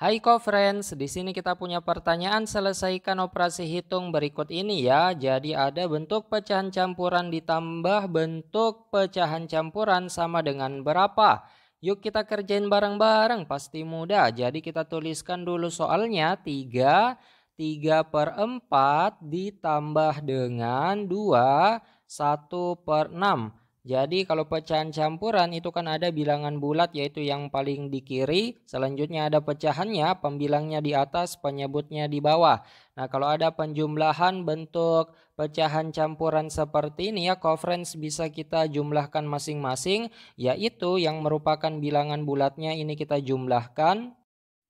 Hai co-friends, di sini kita punya pertanyaan selesaikan operasi hitung berikut ini ya. Jadi ada bentuk pecahan campuran ditambah bentuk pecahan campuran sama dengan berapa? Yuk kita kerjain bareng-bareng, pasti mudah. Jadi kita tuliskan dulu soalnya 3, 3 per 4 ditambah dengan 2, 1 per 6. Jadi kalau pecahan campuran itu kan ada bilangan bulat yaitu yang paling di kiri, selanjutnya ada pecahannya, pembilangnya di atas, penyebutnya di bawah. Nah kalau ada penjumlahan bentuk pecahan campuran seperti ini ya, coverance bisa kita jumlahkan masing-masing, yaitu yang merupakan bilangan bulatnya ini kita jumlahkan,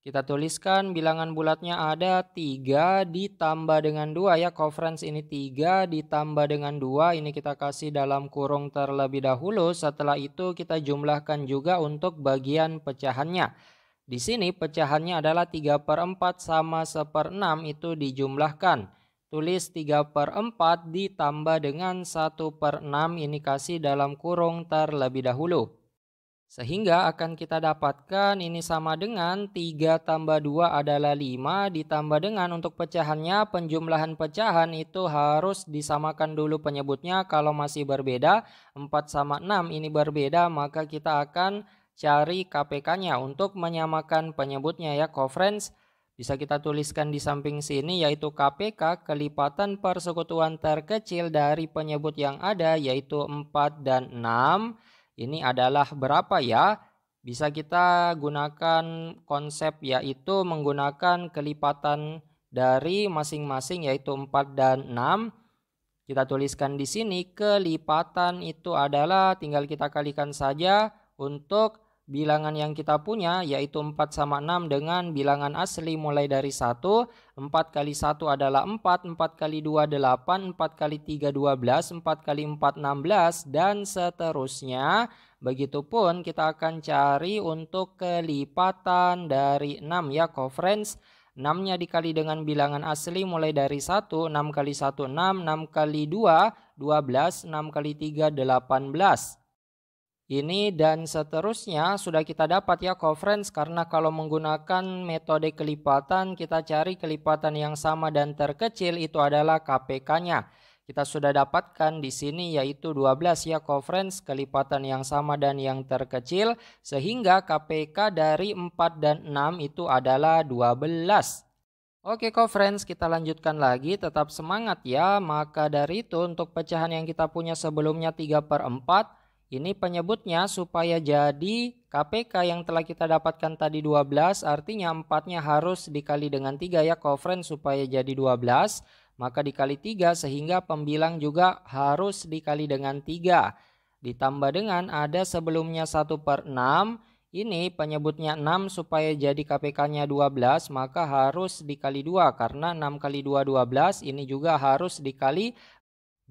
kita tuliskan bilangan bulatnya ada 3 ditambah dengan 2 ya. Conference ini 3 ditambah dengan 2. Ini kita kasih dalam kurung terlebih dahulu. Setelah itu kita jumlahkan juga untuk bagian pecahannya. Di sini pecahannya adalah 3 per 4 sama 1 per 6 itu dijumlahkan. Tulis 3 per 4 ditambah dengan 1 per 6 ini kasih dalam kurung terlebih dahulu. Sehingga akan kita dapatkan ini sama dengan 3 tambah 2 adalah 5 ditambah dengan untuk pecahannya penjumlahan pecahan itu harus disamakan dulu penyebutnya kalau masih berbeda 4 sama 6 ini berbeda maka kita akan cari KPK-nya untuk menyamakan penyebutnya ya kofrens bisa kita tuliskan di samping sini yaitu KPK kelipatan persekutuan terkecil dari penyebut yang ada yaitu 4 dan 6 ini adalah berapa ya? Bisa kita gunakan konsep yaitu menggunakan kelipatan dari masing-masing yaitu 4 dan 6. Kita tuliskan di sini kelipatan itu adalah tinggal kita kalikan saja untuk bilangan yang kita punya yaitu 4 sama 6 dengan bilangan asli mulai dari 1. 4 kali 1 adalah 4, 4 kali 2 8, 4 kali 3 12, 4 kali 4 16 dan seterusnya. Begitupun kita akan cari untuk kelipatan dari 6 ya conference 6-nya dikali dengan bilangan asli mulai dari 1, 6 kali 1 6, 6 kali 2 12, 6 kali 3 18. Ini dan seterusnya sudah kita dapat ya coverage karena kalau menggunakan metode kelipatan kita cari kelipatan yang sama dan terkecil itu adalah KPK-nya. Kita sudah dapatkan di sini yaitu 12 ya coverage kelipatan yang sama dan yang terkecil sehingga KPK dari 4 dan 6 itu adalah 12. Oke kok friends, kita lanjutkan lagi, tetap semangat ya. Maka dari itu untuk pecahan yang kita punya sebelumnya 3 per 4, ini penyebutnya supaya jadi KPK yang telah kita dapatkan tadi 12 artinya 4-nya harus dikali dengan 3 ya kofren supaya jadi 12 maka dikali 3 sehingga pembilang juga harus dikali dengan 3 ditambah dengan ada sebelumnya 1 per 6 ini penyebutnya 6 supaya jadi KPK-nya 12 maka harus dikali 2 karena 6 kali 2 12 ini juga harus dikali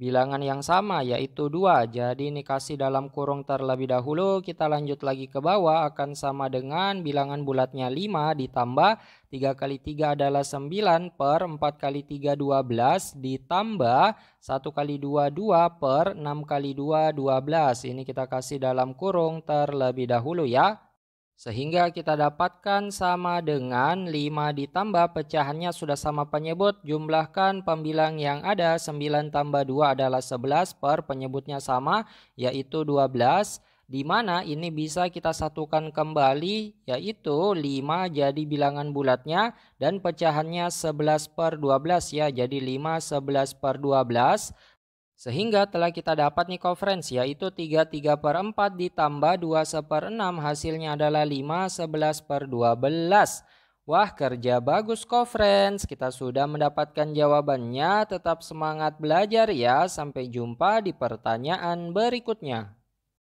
bilangan yang sama yaitu 2. Jadi ini kasih dalam kurung terlebih dahulu. Kita lanjut lagi ke bawah akan sama dengan bilangan bulatnya 5 ditambah 3 kali 3 adalah 9 per 4 kali 3 12 ditambah 1 kali 2 2 per 6 kali 2 12. Ini kita kasih dalam kurung terlebih dahulu ya. Sehingga kita dapatkan sama dengan 5 ditambah pecahannya sudah sama penyebut. Jumlahkan pembilang yang ada 9 tambah 2 adalah 11 per penyebutnya sama yaitu 12 di mana ini bisa kita satukan kembali yaitu 5 jadi bilangan bulatnya dan pecahannya 11 per 12 ya jadi 5 11 per 12 sehingga telah kita dapat nih conference yaitu 33 per 4 ditambah 2 seper 6 hasilnya adalah 5 11 per 12. Wah kerja bagus kok friends, kita sudah mendapatkan jawabannya, tetap semangat belajar ya, sampai jumpa di pertanyaan berikutnya.